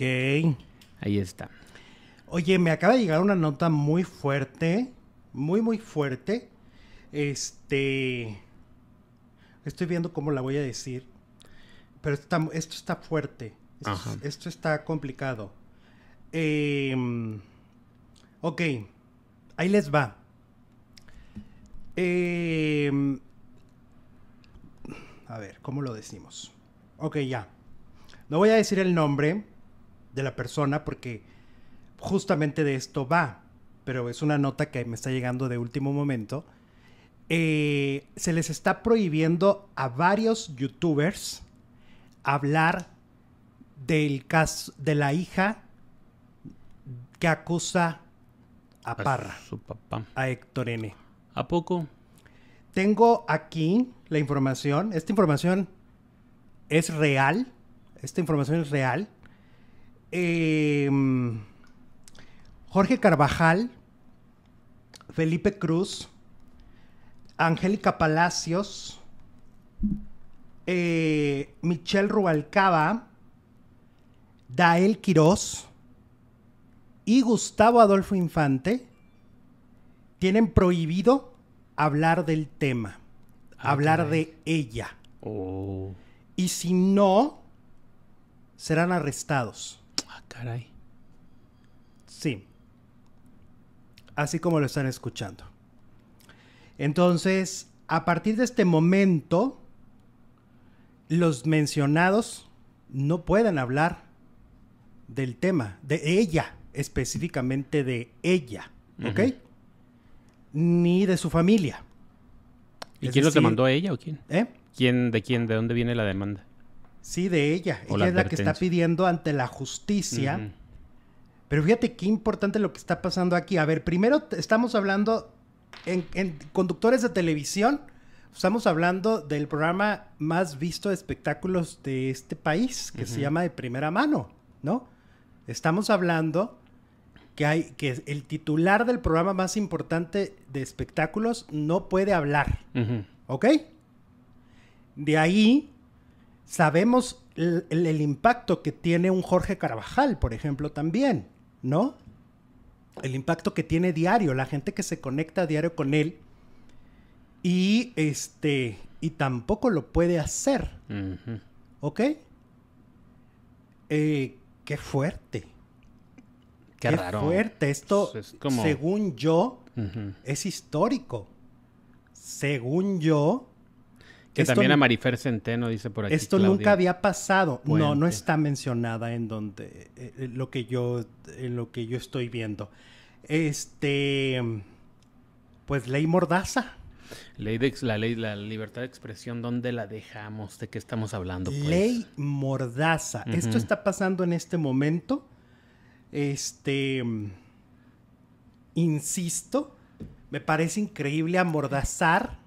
Ok. Ahí está. Oye, me acaba de llegar una nota muy fuerte, muy, muy fuerte. Este... Estoy viendo cómo la voy a decir. Pero esto está, fuerte. Esto, está complicado. Em, ok, ahí les va. Em, a ver, ¿cómo lo decimos? Ok, ya. No voy a decir el nombre de la persona porque justamente de esto va, pero es una nota que me está llegando de último momento. Eh, se les está prohibiendo a varios youtubers hablar del caso de la hija que acusa a, Parra, su papá. a Héctor N. ¿A poco? Tengo aquí la información. Esta información es real. Esta información es real. Em, Jorge Carvajal, Felipe Cruz, Angélica Palacios, eh, Michelle Rubalcaba, Dael Quiroz y Gustavo Adolfo Infante tienen prohibido hablar del tema, ah, hablar de ella. Oh. Y si no, serán arrestados. Ah, caray. Sí. Así como lo están escuchando. Entonces, a partir de este momento, los mencionados no pueden hablar del tema, de ella, específicamente de ella, ¿ok? Ni de su familia. ¿Y quién lo demandó a ella o quién? ¿eh? ¿Quién, de quién, de dónde viene la demanda? Sí, de ella. ella es la que está pidiendo ante la justicia. Pero fíjate qué importante lo que está pasando aquí. A ver, primero estamos hablando en, conductores de televisión. Estamos hablando del programa más visto de espectáculos de este país, que se llama De Primera Mano, ¿no? Estamos hablando que hay que el titular del programa más importante de espectáculos no puede hablar, ¿ok? De ahí sabemos el, impacto que tiene un Jorge Carvajal, por ejemplo, también, ¿no? El impacto que tiene diario, la gente que se conecta a diario con él y este y tampoco lo puede hacer, ¿ok? Eh, qué fuerte. Qué, fuerte. Esto, según yo, es histórico. Según yo, que también a Marifer Centeno dice por aquí. Esto nunca había pasado. No, no está mencionada en donde eh, lo que yo en lo que yo estoy viendo. Este pues ley mordaza. Ley de, la ley la libertad de expresión dónde la dejamos, de qué estamos hablando pues? Ley mordaza. Esto está pasando en este momento. Este insisto, me parece increíble amordazar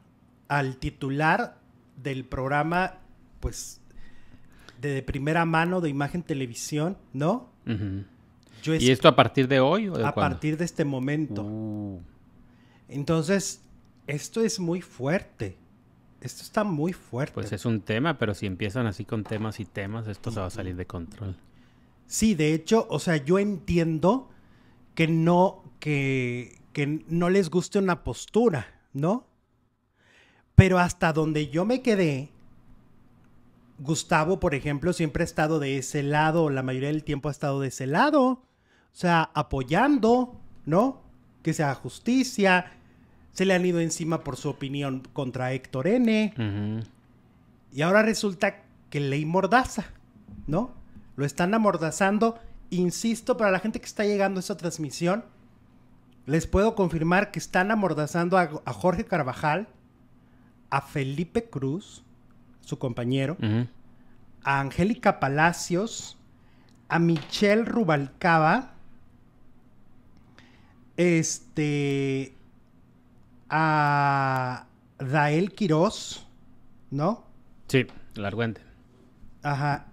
al titular del programa, pues, de, primera mano, de imagen televisión, ¿no? ¿Y esto a partir de hoy? ¿o de a partir de este momento. Uh. Entonces, esto es muy fuerte. Esto está muy fuerte. Pues es un tema, pero si empiezan así con temas y temas, esto se va a salir de control. Sí, de hecho, o sea, yo entiendo que no, que, que no les guste una postura, ¿no? Pero hasta donde yo me quedé, Gustavo, por ejemplo, siempre ha estado de ese lado, la mayoría del tiempo ha estado de ese lado, o sea, apoyando, ¿no? Que sea justicia. Se le han ido encima por su opinión contra Héctor N. Y ahora resulta que le mordaza, ¿no? Lo están amordazando. Insisto, para la gente que está llegando a esta transmisión, les puedo confirmar que están amordazando a Jorge Carvajal, a Felipe Cruz, su compañero, a Angélica Palacios, a Michelle Rubalcaba, este, a Dael Quiroz, ¿no? Sí, el argüente. Ajá,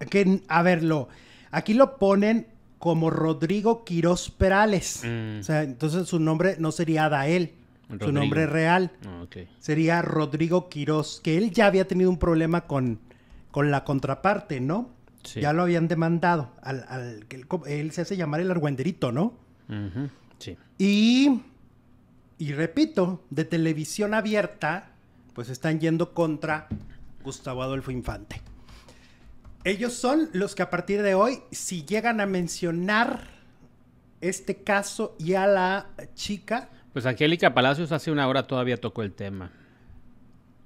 a verlo, aquí lo ponen como Rodrigo Quirós Perales, mm. o sea, entonces su nombre no sería Dael, su nombre real. Ah, Sería Rodrigo Quirós, que él ya había tenido un problema con, con la contraparte, ¿no? Ya lo habían demandado. Al, él, se hace llamar el argüenderito, ¿no? Sí. Y, y repito, de televisión abierta, pues están yendo contra Gustavo Adolfo Infante. Ellos son los que a partir de hoy, si llegan a mencionar este caso y a la chica, pues Angélica Palacios hace una hora todavía tocó el tema.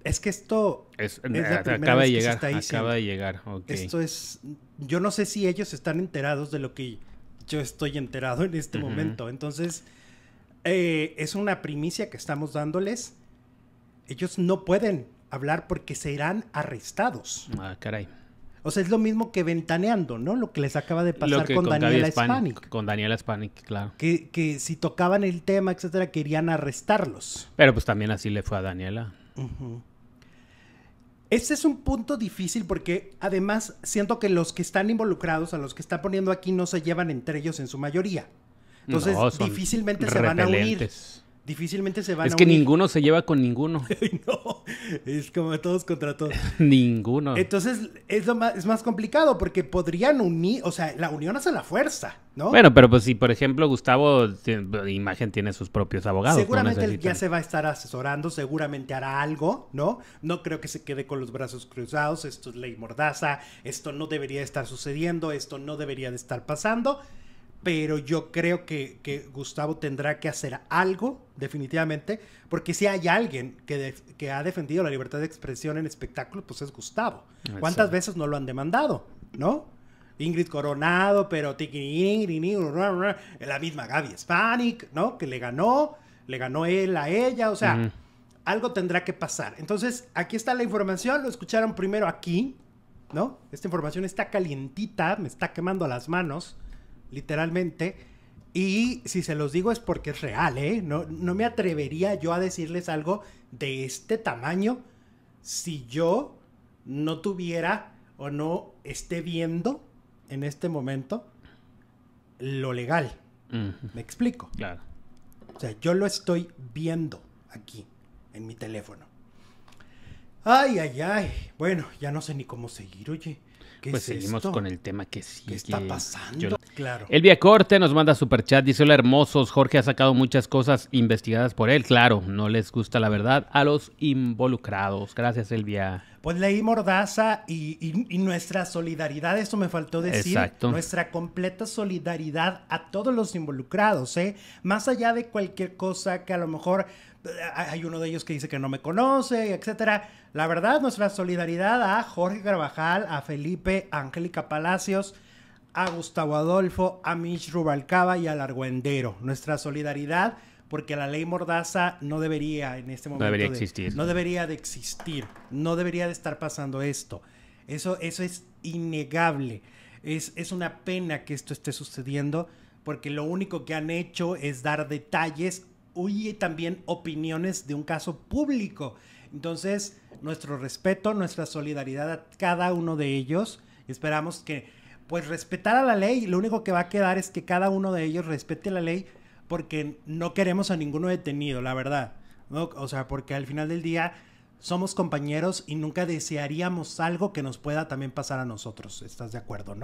Es que esto es, acaba de llegar, acaba de llegar. Esto es, yo no sé si ellos están enterados de lo que yo estoy enterado en este momento. Entonces eh, es una primicia que estamos dándoles. Ellos no pueden hablar porque serán arrestados. Ah, caray. O sea, es lo mismo que ventaneando, ¿no? Lo que les acaba de pasar con, Daniela Spanik. Con Daniela Spanik, claro. Que, si tocaban el tema, etcétera, querían arrestarlos. Pero pues también así le fue a Daniela. Ese es un punto difícil porque además siento que los que están involucrados, a los que están poniendo aquí, no se llevan entre ellos en su mayoría. Entonces, difícilmente se van a unir difícilmente se van es a. Es que ninguno se lleva con ninguno. no, es como todos contra todos. ninguno. Entonces es, más, es más complicado porque podrían unir, o sea, la unión hace la fuerza, ¿no? Bueno, pero pues si, por ejemplo, Gustavo Imagen tiene sus propios abogados. Seguramente ya se va a estar asesorando, seguramente hará algo, ¿no? No creo que se quede con los brazos cruzados. Esto es ley mordaza, esto no debería estar sucediendo, esto no debería de estar pasando pero yo creo que, Gustavo tendrá que hacer algo, definitivamente, porque si hay alguien que, ha defendido la libertad de expresión en espectáculos, pues es Gustavo. ¿Cuántas veces no lo han demandado? ¿No? Ingrid Coronado, pero la misma Gaby Spanik, ¿no? Que le ganó, le ganó él a ella, o sea, algo tendrá que pasar. Entonces, aquí está la información, lo escucharon primero aquí, ¿no? Esta información está calientita, me está quemando las manos literalmente. Y si se los digo es porque es real, ¿eh? No, me atrevería yo a decirles algo de este tamaño si yo no tuviera o no esté viendo en este momento lo legal. ¿Me explico? Claro. O sea, yo lo estoy viendo aquí, en mi teléfono. Ay, ay, ay. Bueno, ya no sé ni cómo seguir, oye. pues seguimos con el tema que ¿Qué está pasando? Claro. Elvia Corte nos manda super chat, dice hola hermosos, Jorge ha sacado muchas cosas investigadas por él, claro, no les gusta la verdad a los involucrados. Gracias Elvia. Pues leí Mordaza y, nuestra solidaridad, eso me faltó decir, Exacto. nuestra completa solidaridad a todos los involucrados, ¿eh? más allá de cualquier cosa que a lo mejor eh, hay uno de ellos que dice que no me conoce, etcétera. La verdad, nuestra solidaridad a Jorge Carvajal, a Felipe, a Angélica Palacios, a Gustavo Adolfo, a Mitch Rubalcaba y al Argüendero. Nuestra solidaridad porque la ley mordaza no debería en este momento no debería de, existir. No debería de existir, no debería de estar pasando esto. Eso, eso es innegable. Es, es una pena que esto esté sucediendo porque lo único que han hecho es dar detalles y también opiniones de un caso público. Entonces, nuestro respeto, nuestra solidaridad a cada uno de ellos. Esperamos que pues respetar a la ley. Lo único que va a quedar es que cada uno de ellos respete la ley porque no queremos a ninguno detenido, la verdad. O sea, porque al final del día somos compañeros y nunca desearíamos algo que nos pueda también pasar a nosotros. ¿Estás de acuerdo, no?